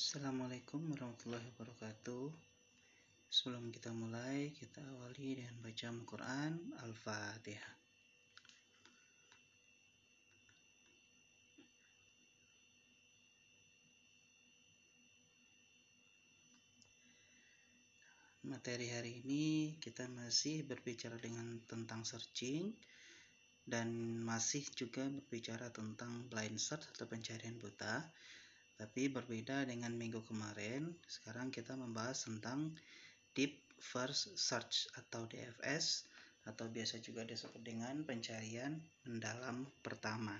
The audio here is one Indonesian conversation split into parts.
Assalamualaikum warahmatullahi wabarakatuh Sebelum kita mulai, kita awali dengan baca Al-Quran Al-Fatihah Materi hari ini kita masih berbicara dengan tentang searching dan masih juga berbicara tentang blind search atau pencarian buta tapi berbeda dengan minggu kemarin, sekarang kita membahas tentang deep first search atau DFS atau biasa juga disebut dengan pencarian mendalam pertama.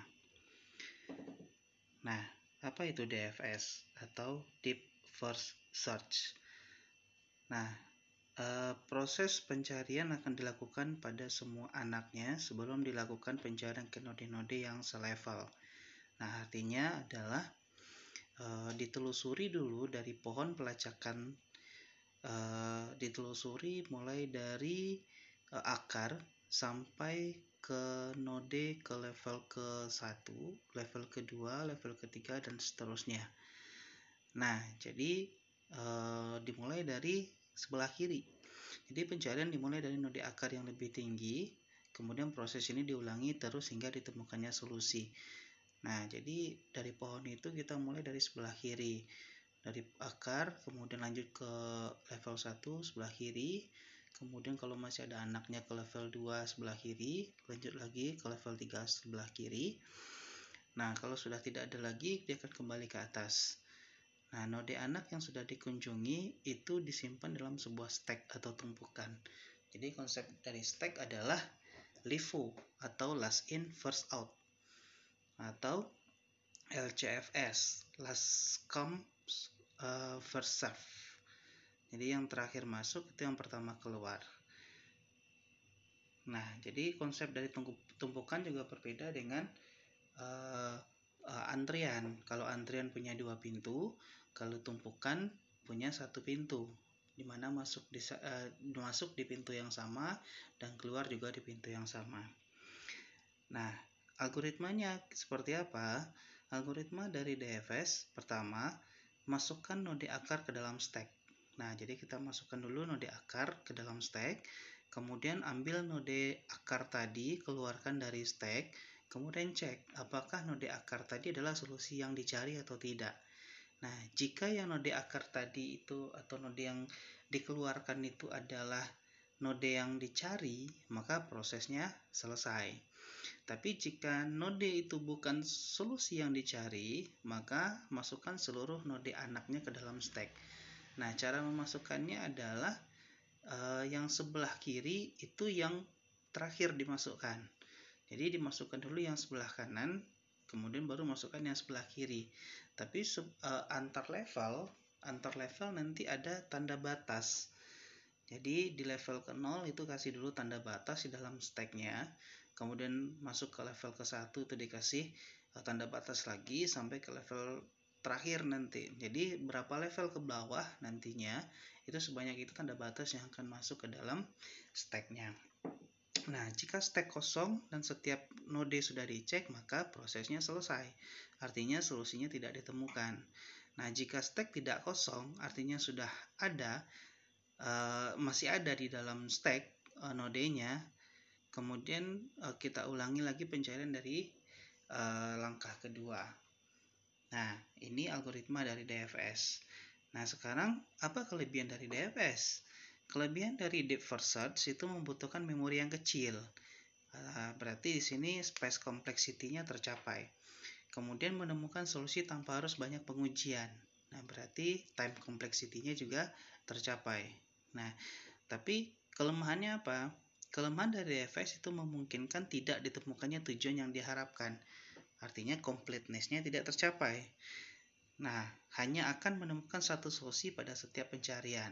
Nah, apa itu DFS atau deep first search? Nah, e, proses pencarian akan dilakukan pada semua anaknya sebelum dilakukan pencarian ke node-node yang selevel. Nah, artinya adalah Eh, ditelusuri dulu dari pohon pelacakan uh, ditelusuri mulai dari uh, akar sampai ke node ke level ke satu, level kedua, level ketiga dan seterusnya. Nah, jadi e, dimulai dari sebelah kiri. Jadi pencarian dimulai dari node akar yang lebih tinggi, kemudian proses ini diulangi terus hingga ditemukannya solusi. Nah, jadi dari pohon itu kita mulai dari sebelah kiri. Dari akar, kemudian lanjut ke level 1 sebelah kiri. Kemudian kalau masih ada anaknya ke level 2 sebelah kiri, lanjut lagi ke level 3 sebelah kiri. Nah, kalau sudah tidak ada lagi, dia akan kembali ke atas. Nah, node anak yang sudah dikunjungi itu disimpan dalam sebuah stack atau tumpukan. Jadi konsep dari stack adalah LIFO atau last in first out atau LCFS last come uh, eh, first serve jadi yang terakhir masuk itu yang pertama keluar nah jadi konsep dari tumpukan juga berbeda dengan uh, uh, antrian kalau antrian punya dua pintu kalau tumpukan punya satu pintu dimana masuk di uh, masuk di pintu yang sama dan keluar juga di pintu yang sama. Nah, Algoritmanya seperti apa? Algoritma dari DFS pertama masukkan node akar ke dalam stack. Nah, jadi kita masukkan dulu node akar ke dalam stack, kemudian ambil node akar tadi, keluarkan dari stack, kemudian cek apakah node akar tadi adalah solusi yang dicari atau tidak. Nah, jika yang node akar tadi itu atau node yang dikeluarkan itu adalah node yang dicari, maka prosesnya selesai. Tapi jika node itu bukan solusi yang dicari, maka masukkan seluruh node anaknya ke dalam stack. Nah, cara memasukkannya adalah uh, yang sebelah kiri itu yang terakhir dimasukkan. Jadi dimasukkan dulu yang sebelah kanan, kemudian baru masukkan yang sebelah kiri. Tapi sub, uh, antar level, antar level nanti ada tanda batas. Jadi di level ke 0 itu kasih dulu tanda batas di dalam stacknya kemudian masuk ke level ke satu itu dikasih eh, tanda batas lagi sampai ke level terakhir nanti. Jadi berapa level ke bawah nantinya itu sebanyak itu tanda batas yang akan masuk ke dalam stacknya. Nah, jika stack kosong dan setiap node sudah dicek, maka prosesnya selesai. Artinya solusinya tidak ditemukan. Nah, jika stack tidak kosong, artinya sudah ada, uh, masih ada di dalam stack uh, nodenya, kemudian uh, kita ulangi lagi pencarian dari uh, langkah kedua nah ini algoritma dari DFS nah sekarang apa kelebihan dari DFS kelebihan dari deep first search itu membutuhkan memori yang kecil uh, berarti di sini space complexity-nya tercapai kemudian menemukan solusi tanpa harus banyak pengujian. Nah, berarti time complexity-nya juga tercapai. Nah, tapi kelemahannya apa? Kelemahan dari FX itu memungkinkan tidak ditemukannya tujuan yang diharapkan. Artinya completeness-nya tidak tercapai. Nah, hanya akan menemukan satu solusi pada setiap pencarian.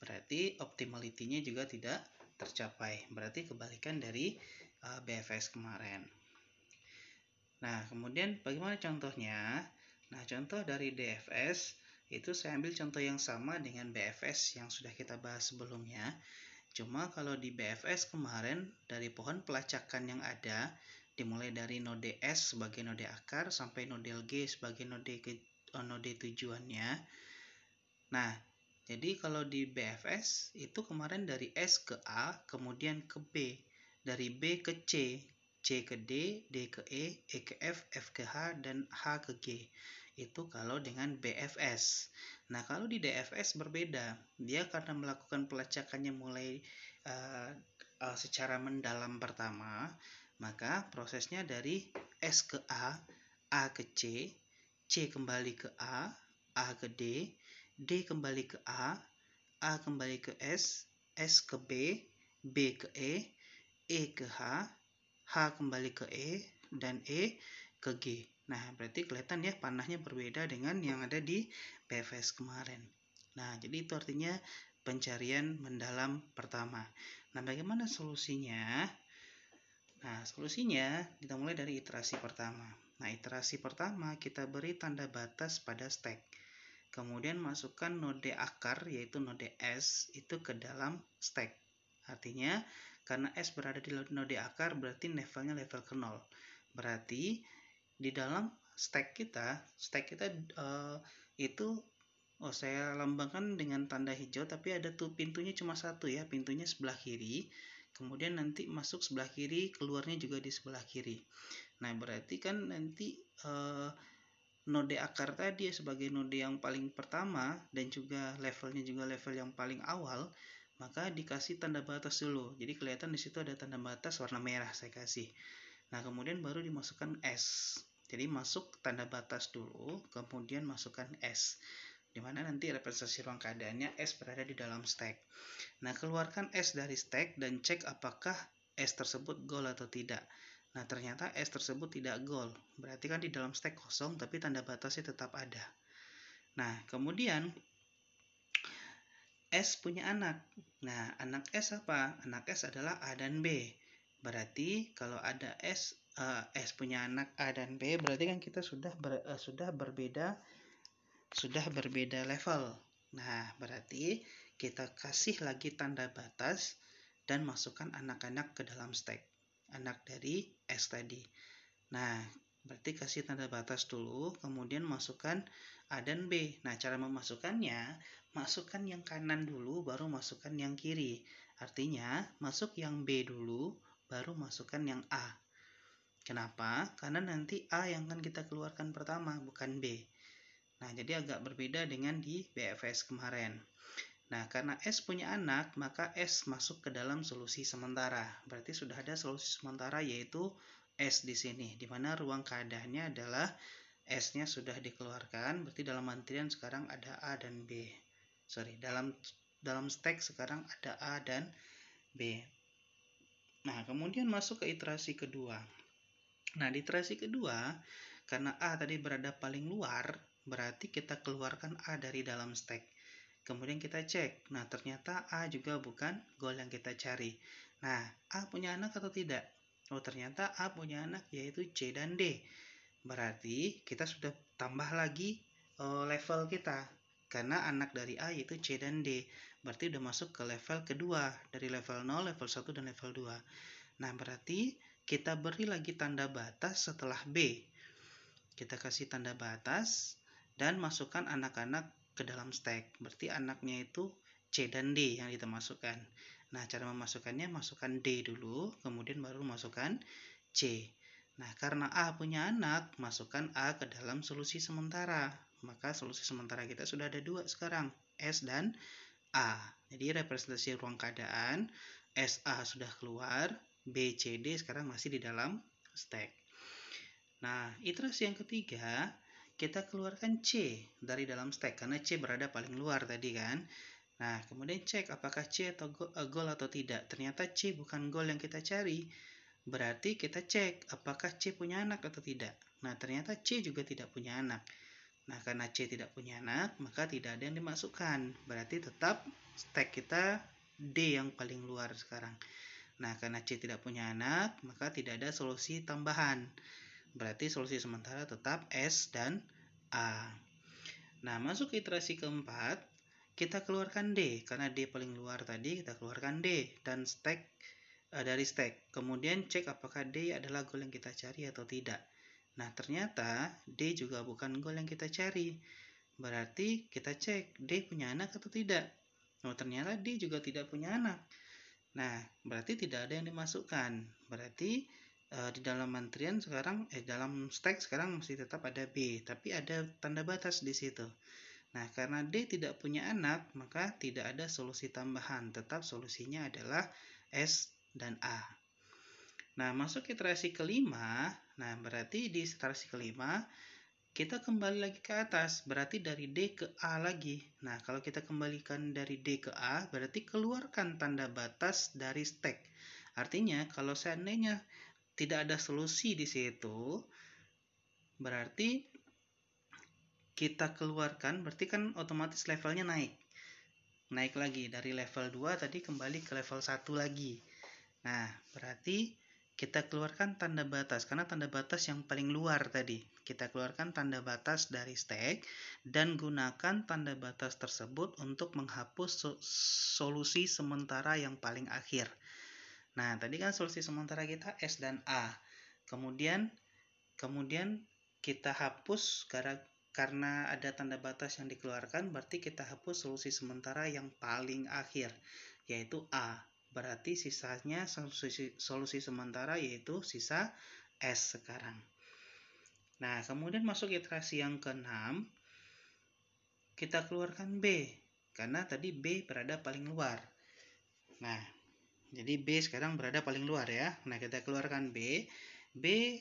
Berarti optimality-nya juga tidak tercapai. Berarti kebalikan dari uh, eh, BFS kemarin. Nah, kemudian bagaimana contohnya? Nah, contoh dari DFS itu saya ambil contoh yang sama dengan BFS yang sudah kita bahas sebelumnya Cuma kalau di BFS kemarin dari pohon pelacakan yang ada dimulai dari node S sebagai node akar sampai node G sebagai node ke, eh, node tujuannya. Nah, jadi kalau di BFS itu kemarin dari S ke A, kemudian ke B, dari B ke C, C ke D, D ke E, E ke F, F ke H dan H ke G. Itu kalau dengan BFS. Nah, kalau di DFS berbeda. Dia karena melakukan pelacakannya mulai uh, uh, secara mendalam pertama, maka prosesnya dari S ke A, A ke C, C kembali ke A, A ke D, D kembali ke A, A kembali ke S, S ke B, B ke E, E ke H, H kembali ke E, dan E ke G. Nah, berarti kelihatan ya panahnya berbeda dengan yang ada di PFS kemarin. Nah, jadi itu artinya pencarian mendalam pertama. Nah, bagaimana solusinya? Nah, solusinya kita mulai dari iterasi pertama. Nah, iterasi pertama kita beri tanda batas pada stack. Kemudian masukkan node akar yaitu node S itu ke dalam stack. Artinya karena S berada di node akar berarti levelnya level ke 0. Berarti di dalam stack kita stack kita uh, itu oh saya lambangkan dengan tanda hijau tapi ada tuh pintunya cuma satu ya pintunya sebelah kiri kemudian nanti masuk sebelah kiri keluarnya juga di sebelah kiri nah berarti kan nanti uh, node akar tadi ya, sebagai node yang paling pertama dan juga levelnya juga level yang paling awal maka dikasih tanda batas dulu jadi kelihatan di situ ada tanda batas warna merah saya kasih nah kemudian baru dimasukkan S jadi masuk tanda batas dulu, kemudian masukkan S. Di mana nanti representasi ruang keadaannya S berada di dalam stack. Nah, keluarkan S dari stack dan cek apakah S tersebut goal atau tidak. Nah, ternyata S tersebut tidak goal. Berarti kan di dalam stack kosong tapi tanda batasnya tetap ada. Nah, kemudian S punya anak. Nah, anak S apa? Anak S adalah A dan B. Berarti kalau ada S uh, eh, S punya anak A dan B berarti kan kita sudah ber, uh, sudah berbeda sudah berbeda level. Nah, berarti kita kasih lagi tanda batas dan masukkan anak-anak ke dalam stack. Anak dari S tadi. Nah, berarti kasih tanda batas dulu, kemudian masukkan A dan B. Nah, cara memasukkannya, masukkan yang kanan dulu baru masukkan yang kiri. Artinya, masuk yang B dulu baru masukkan yang A. Kenapa? Karena nanti A yang akan kita keluarkan pertama, bukan B. Nah, jadi agak berbeda dengan di BFS kemarin. Nah, karena S punya anak, maka S masuk ke dalam solusi sementara. Berarti sudah ada solusi sementara yaitu S di sini, di mana ruang keadaannya adalah S-nya sudah dikeluarkan, berarti dalam antrian sekarang ada A dan B. Sorry, dalam dalam stack sekarang ada A dan B. Nah, kemudian masuk ke iterasi kedua. Nah, di literasi kedua, karena A tadi berada paling luar, berarti kita keluarkan A dari dalam stack. Kemudian kita cek, nah ternyata A juga bukan goal yang kita cari. Nah, A punya anak atau tidak? Oh, ternyata A punya anak yaitu C dan D. Berarti kita sudah tambah lagi uh, level kita karena anak dari A yaitu C dan D. Berarti udah masuk ke level kedua dari level 0, level 1 dan level 2. Nah, berarti kita beri lagi tanda batas setelah B. Kita kasih tanda batas dan masukkan anak-anak ke dalam stack. Berarti anaknya itu C dan D yang kita masukkan. Nah, cara memasukkannya masukkan D dulu, kemudian baru masukkan C. Nah, karena A punya anak, masukkan A ke dalam solusi sementara. Maka solusi sementara kita sudah ada dua sekarang, S dan A. Jadi representasi ruang keadaan, SA sudah keluar, BCD sekarang masih di dalam stack. Nah, iterasi yang ketiga, kita keluarkan C dari dalam stack karena C berada paling luar tadi kan. Nah, kemudian cek apakah C atau gol eh, atau tidak. Ternyata C bukan gol yang kita cari. Berarti kita cek apakah C punya anak atau tidak. Nah, ternyata C juga tidak punya anak. Nah, karena C tidak punya anak, maka tidak ada yang dimasukkan. Berarti tetap stack kita D yang paling luar sekarang. Nah, karena C tidak punya anak, maka tidak ada solusi tambahan. Berarti solusi sementara tetap S dan A. Nah, masuk iterasi keempat, kita keluarkan D. Karena D paling luar tadi, kita keluarkan D. Dan stack e, dari stack. Kemudian cek apakah D adalah gol yang kita cari atau tidak. Nah, ternyata D juga bukan gol yang kita cari. Berarti kita cek D punya anak atau tidak. nah ternyata D juga tidak punya anak. Nah, berarti tidak ada yang dimasukkan. Berarti e, di dalam antrian sekarang, eh dalam stack sekarang masih tetap ada B, tapi ada tanda batas di situ. Nah, karena D tidak punya anak, maka tidak ada solusi tambahan. Tetap solusinya adalah S dan A. Nah, masuk iterasi kelima. Nah, berarti di iterasi kelima, kita kembali lagi ke atas, berarti dari D ke A lagi. Nah, kalau kita kembalikan dari D ke A, berarti keluarkan tanda batas dari stack. Artinya, kalau seandainya tidak ada solusi di situ, berarti kita keluarkan, berarti kan otomatis levelnya naik. Naik lagi dari level 2 tadi kembali ke level 1 lagi. Nah, berarti kita keluarkan tanda batas karena tanda batas yang paling luar tadi. Kita keluarkan tanda batas dari stack dan gunakan tanda batas tersebut untuk menghapus so solusi sementara yang paling akhir. Nah, tadi kan solusi sementara kita S dan A. Kemudian kemudian kita hapus karena karena ada tanda batas yang dikeluarkan berarti kita hapus solusi sementara yang paling akhir yaitu A Berarti sisanya solusi, solusi sementara yaitu sisa S sekarang. Nah, kemudian masuk iterasi yang ke keenam, kita keluarkan B karena tadi B berada paling luar. Nah, jadi B sekarang berada paling luar ya. Nah, kita keluarkan B. B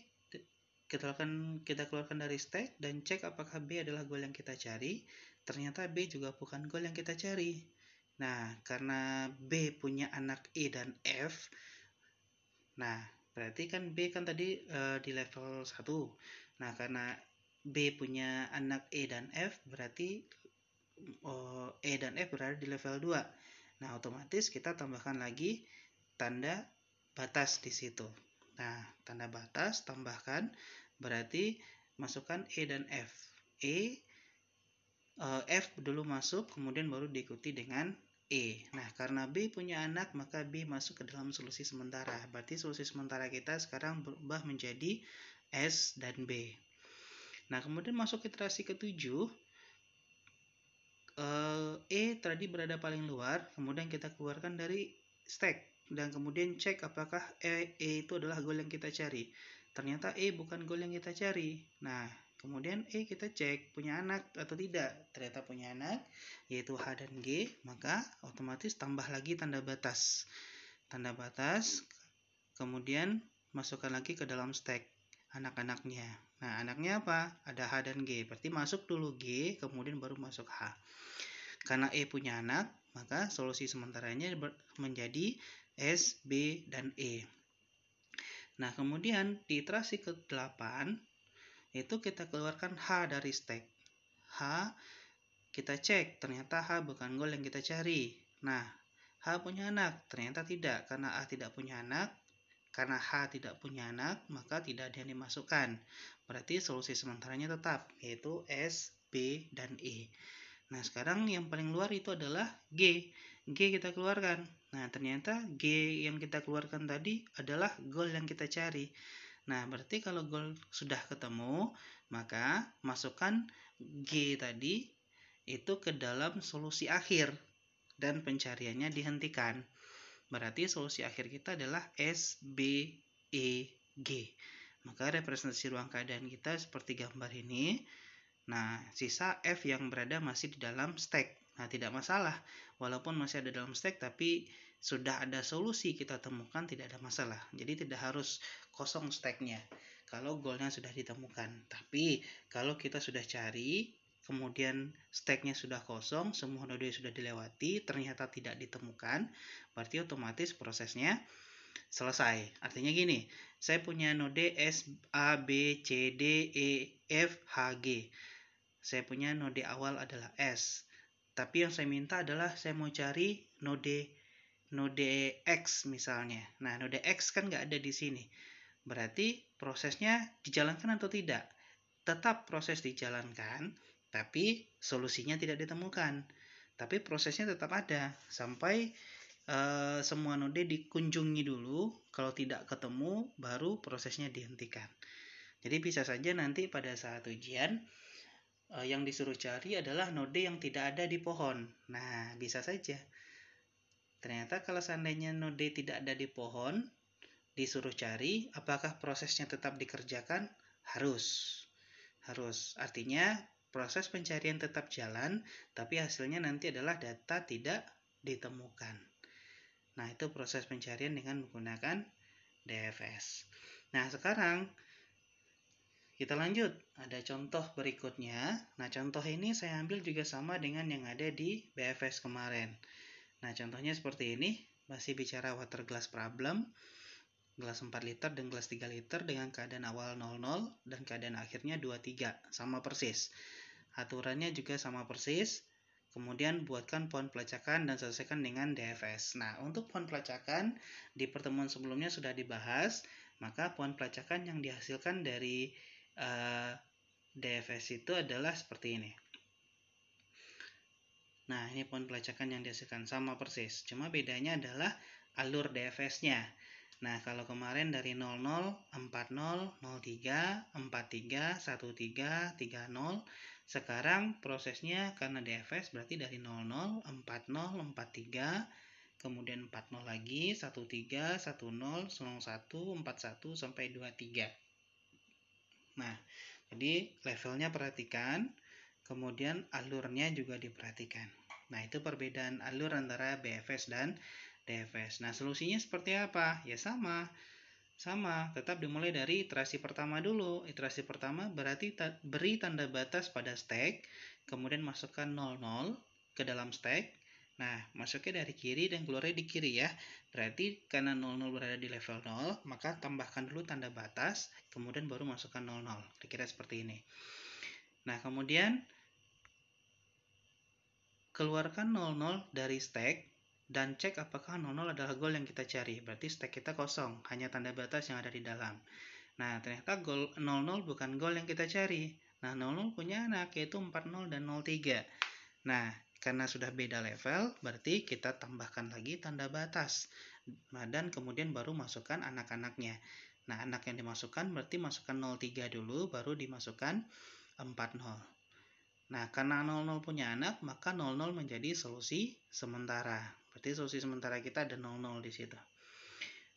kita keluarkan kita keluarkan dari stack dan cek apakah B adalah gol yang kita cari. Ternyata B juga bukan gol yang kita cari. Nah, karena B punya anak E dan F, nah berarti kan B kan tadi e, di level 1. Nah, karena B punya anak E dan F, berarti e, e dan F berada di level 2. Nah, otomatis kita tambahkan lagi tanda batas di situ. Nah, tanda batas tambahkan berarti masukkan E dan F. e eh, F dulu masuk, kemudian baru diikuti dengan E. Nah, karena B punya anak, maka B masuk ke dalam solusi sementara. Berarti solusi sementara kita sekarang berubah menjadi S dan B. Nah, kemudian masuk ke iterasi ketujuh. Eh, e tadi berada paling luar, kemudian kita keluarkan dari stack. Dan kemudian cek apakah e, e itu adalah goal yang kita cari. Ternyata E bukan goal yang kita cari. Nah, Kemudian E kita cek punya anak atau tidak. Ternyata punya anak yaitu H dan G, maka otomatis tambah lagi tanda batas. Tanda batas kemudian masukkan lagi ke dalam stack anak-anaknya. Nah, anaknya apa? Ada H dan G. Berarti masuk dulu G, kemudian baru masuk H. Karena E punya anak, maka solusi sementaranya menjadi S, B, dan E. Nah, kemudian di iterasi ke-8 itu kita keluarkan H dari stack. H kita cek, ternyata H bukan gol yang kita cari. Nah, H punya anak, ternyata tidak, karena A tidak punya anak, karena H tidak punya anak, maka tidak ada yang dimasukkan. Berarti solusi sementaranya tetap, yaitu S, B, dan E. Nah, sekarang yang paling luar itu adalah G. G kita keluarkan. Nah, ternyata G yang kita keluarkan tadi adalah gol yang kita cari. Nah, berarti kalau gol sudah ketemu, maka masukkan G tadi itu ke dalam solusi akhir dan pencariannya dihentikan. Berarti solusi akhir kita adalah S, B, E, G. Maka representasi ruang keadaan kita seperti gambar ini. Nah, sisa F yang berada masih di dalam stack. Nah, tidak masalah. Walaupun masih ada dalam stack, tapi sudah ada solusi kita temukan tidak ada masalah jadi tidak harus kosong stacknya kalau goalnya sudah ditemukan tapi kalau kita sudah cari kemudian stacknya sudah kosong, semua node sudah dilewati, ternyata tidak ditemukan, berarti otomatis prosesnya selesai. Artinya gini, saya punya node S, A, B, C, D, E, F, H, G. Saya punya node awal adalah S. Tapi yang saya minta adalah saya mau cari node node X misalnya. Nah, node X kan nggak ada di sini. Berarti prosesnya dijalankan atau tidak? Tetap proses dijalankan, tapi solusinya tidak ditemukan. Tapi prosesnya tetap ada sampai uh, semua node dikunjungi dulu. Kalau tidak ketemu, baru prosesnya dihentikan. Jadi bisa saja nanti pada saat ujian eh, yang disuruh cari adalah node yang tidak ada di pohon. Nah, bisa saja. Ternyata kalau seandainya node tidak ada di pohon, disuruh cari, apakah prosesnya tetap dikerjakan? Harus. Harus. Artinya proses pencarian tetap jalan, tapi hasilnya nanti adalah data tidak ditemukan. Nah, itu proses pencarian dengan menggunakan DFS. Nah, sekarang kita lanjut. Ada contoh berikutnya. Nah, contoh ini saya ambil juga sama dengan yang ada di BFS kemarin. Nah, contohnya seperti ini, masih bicara water glass problem, gelas 4 liter dan gelas 3 liter dengan keadaan awal 00 dan keadaan akhirnya 23, sama persis. Aturannya juga sama persis. Kemudian buatkan pohon pelacakan dan selesaikan dengan DFS. Nah, untuk pohon pelacakan di pertemuan sebelumnya sudah dibahas, maka pohon pelacakan yang dihasilkan dari uh, eh, DFS itu adalah seperti ini. Nah, ini poin pelacakan yang dihasilkan sama persis. Cuma bedanya adalah alur DFS-nya. Nah, kalau kemarin dari 00, 40, 03, 43, 13, 30, sekarang prosesnya karena DFS berarti dari 00, 40, 43, kemudian 40 lagi, 13, 10, 01, 41, sampai 23. Nah, jadi levelnya perhatikan kemudian alurnya juga diperhatikan. Nah, itu perbedaan alur antara BFS dan DFS. Nah, solusinya seperti apa? Ya sama. Sama, tetap dimulai dari iterasi pertama dulu. Iterasi pertama berarti ta beri tanda batas pada stack, kemudian masukkan 00 ke dalam stack. Nah, masuknya dari kiri dan keluarnya di kiri ya. Berarti karena 00 berada di level 0, maka tambahkan dulu tanda batas, kemudian baru masukkan 00. Kira-kira seperti ini. Nah, kemudian keluarkan 00 dari stack dan cek apakah 00 adalah goal yang kita cari. Berarti stack kita kosong, hanya tanda batas yang ada di dalam. Nah, ternyata goal 00 bukan goal yang kita cari. Nah, 00 punya anak yaitu 40 dan 03. Nah, karena sudah beda level, berarti kita tambahkan lagi tanda batas. Nah, dan kemudian baru masukkan anak-anaknya. Nah, anak yang dimasukkan berarti masukkan 03 dulu, baru dimasukkan 40. Nah, karena 00 punya anak, maka 00 menjadi solusi sementara. Berarti solusi sementara kita ada 00 di situ.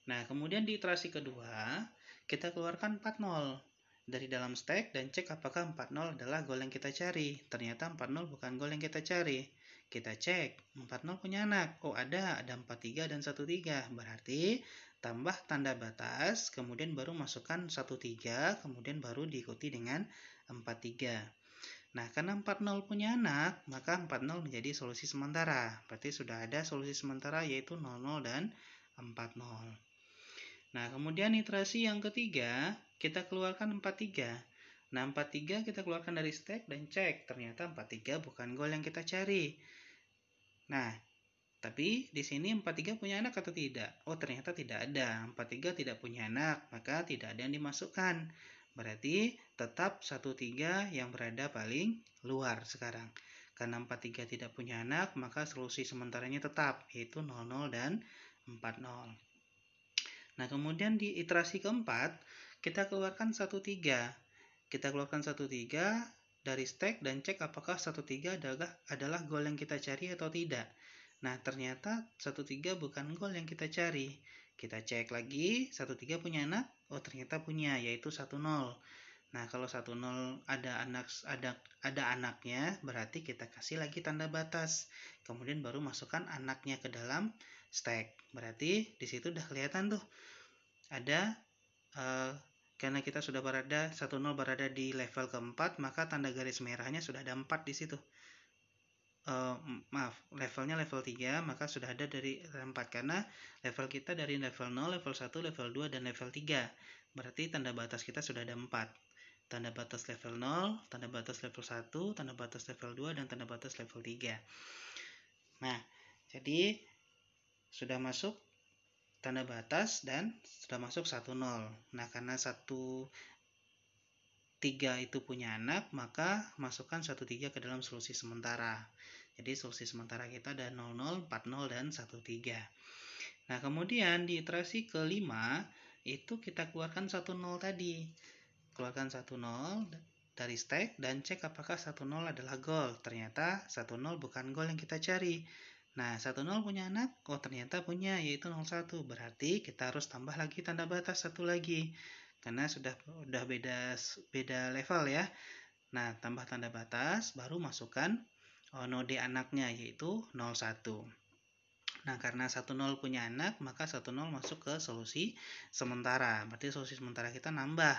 Nah, kemudian di iterasi kedua, kita keluarkan 40 dari dalam stack dan cek apakah 40 adalah goal yang kita cari. Ternyata 40 bukan goal yang kita cari. Kita cek, 40 punya anak. Oh, ada, ada 43 dan 13. Berarti tambah tanda batas, kemudian baru masukkan 13, kemudian baru diikuti dengan 43. Nah, karena 40 punya anak, maka 40 menjadi solusi sementara. Berarti sudah ada solusi sementara yaitu 00 dan 40. Nah, kemudian iterasi yang ketiga, kita keluarkan 43. Nah, 43 kita keluarkan dari stack dan cek. Ternyata 43 bukan gol yang kita cari. Nah, tapi di sini 43 punya anak atau tidak? Oh, ternyata tidak ada. 43 tidak punya anak, maka tidak ada yang dimasukkan. Berarti tetap 13 yang berada paling luar sekarang. Karena 43 tidak punya anak, maka solusi sementaranya tetap, yaitu 00 dan 40. Nah, kemudian di iterasi keempat, kita keluarkan 13. Kita keluarkan 13 dari stack dan cek apakah 13 adalah adalah goal yang kita cari atau tidak. Nah, ternyata 1-3 bukan gol yang kita cari. Kita cek lagi, 1-3 punya anak? Oh, ternyata punya, yaitu 1-0. Nah, kalau 1-0 ada anak ada ada anaknya, berarti kita kasih lagi tanda batas. Kemudian baru masukkan anaknya ke dalam stack. Berarti di situ udah kelihatan tuh ada uh, karena kita sudah berada 1-0 berada di level keempat, maka tanda garis merahnya sudah ada 4 di situ uh, maaf levelnya level 3 maka sudah ada dari level 4 karena level kita dari level 0, level 1, level 2 dan level 3. Berarti tanda batas kita sudah ada 4. Tanda batas level 0, tanda batas level 1, tanda batas level 2 dan tanda batas level 3. Nah, jadi sudah masuk tanda batas dan sudah masuk 1 0. Nah, karena 1 3 itu punya anak, maka masukkan 13 ke dalam solusi sementara. Jadi solusi sementara kita ada 00, 40, dan 13. Nah, kemudian di iterasi kelima itu kita keluarkan 10 tadi. Keluarkan 10 dari stack dan cek apakah 10 adalah goal. Ternyata 10 bukan goal yang kita cari. Nah, 10 punya anak, oh ternyata punya, yaitu 01. Berarti kita harus tambah lagi tanda batas satu lagi. Karena sudah sudah beda beda level ya. Nah, tambah tanda batas, baru masukkan Oh, node anaknya yaitu 01. Nah, karena 10 punya anak, maka 10 masuk ke solusi sementara. Berarti solusi sementara kita nambah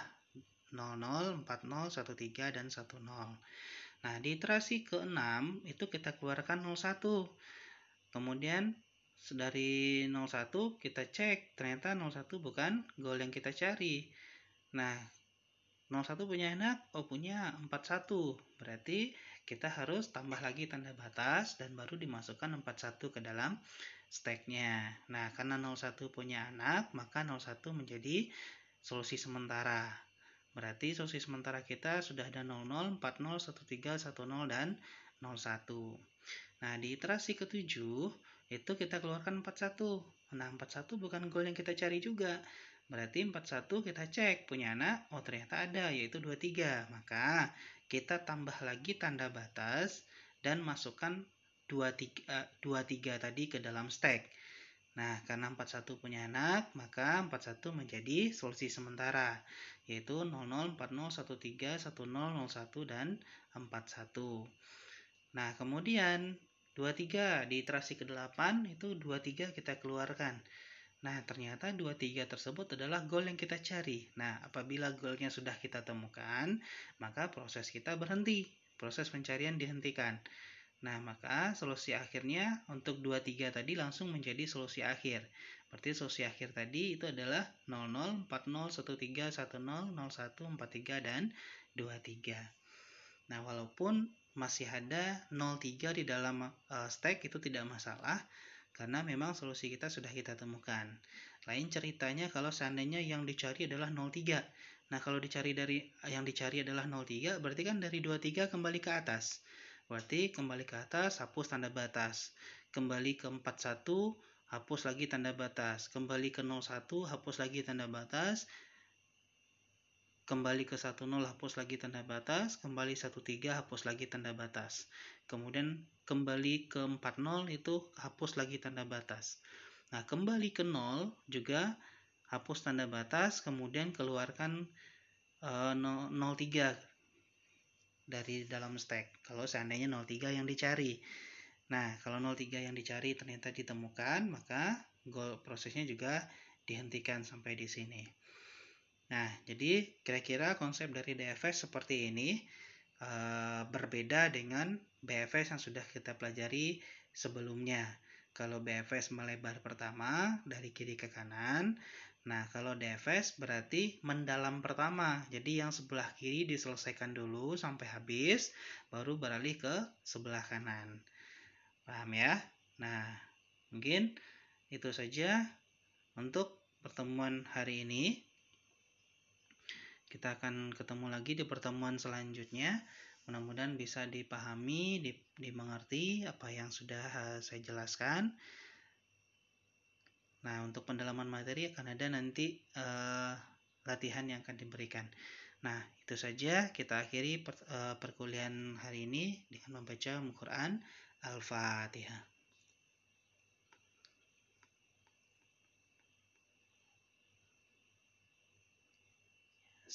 00, 40, 13, dan 10. Nah, di iterasi ke-6 itu kita keluarkan 01. Kemudian dari 01 kita cek, ternyata 01 bukan goal yang kita cari. Nah, 01 punya anak, oh punya 41. Berarti kita harus tambah lagi tanda batas dan baru dimasukkan 41 ke dalam steknya. Nah, karena 01 punya anak, maka 01 menjadi solusi sementara. Berarti solusi sementara kita sudah ada 00, 40, 13, 10, dan 01. Nah, di iterasi ke ketujuh, itu kita keluarkan 41. Nah, 41 bukan goal yang kita cari juga. Berarti 41 kita cek punya anak, oh ternyata ada, yaitu 23. Maka kita tambah lagi tanda batas dan masukkan 23, eh, tadi ke dalam stack. Nah, karena 41 punya anak, maka 41 menjadi solusi sementara, yaitu 0040131001 dan 41. Nah, kemudian 23 di iterasi ke-8 itu 23 kita keluarkan. Nah, ternyata 2-3 tersebut adalah goal yang kita cari. Nah, apabila goalnya sudah kita temukan, maka proses kita berhenti. Proses pencarian dihentikan. Nah, maka solusi akhirnya untuk 2-3 tadi langsung menjadi solusi akhir. Berarti solusi akhir tadi itu adalah 00, dan 23. Nah, walaupun masih ada 03 di dalam uh, stack itu tidak masalah karena memang solusi kita sudah kita temukan. Lain ceritanya kalau seandainya yang dicari adalah 03. Nah, kalau dicari dari yang dicari adalah 03, berarti kan dari 23 kembali ke atas. Berarti kembali ke atas hapus tanda batas. Kembali ke 41 hapus lagi tanda batas. Kembali ke 01 hapus lagi tanda batas. Kembali ke 10 hapus lagi tanda batas, kembali 13 hapus lagi tanda batas. Kemudian kembali ke 40 itu hapus lagi tanda batas. Nah, kembali ke 0 juga hapus tanda batas, kemudian keluarkan e, eh, 03 dari dalam stack. Kalau seandainya 03 yang dicari. Nah, kalau 03 yang dicari ternyata ditemukan, maka goal prosesnya juga dihentikan sampai di sini. Nah, jadi kira-kira konsep dari DFS seperti ini uh, berbeda dengan BFS yang sudah kita pelajari sebelumnya. Kalau BFS melebar pertama dari kiri ke kanan, nah kalau DFS berarti mendalam pertama. Jadi yang sebelah kiri diselesaikan dulu sampai habis, baru beralih ke sebelah kanan. Paham ya? Nah, mungkin itu saja untuk pertemuan hari ini. Kita akan ketemu lagi di pertemuan selanjutnya. Mudah-mudahan bisa dipahami, dimengerti apa yang sudah eh, saya jelaskan. Nah, untuk pendalaman materi akan ada nanti uh, latihan yang akan diberikan. Nah, itu saja kita akhiri per, uh, perkuliahan hari ini dengan membaca Al-Quran Al-Fatihah.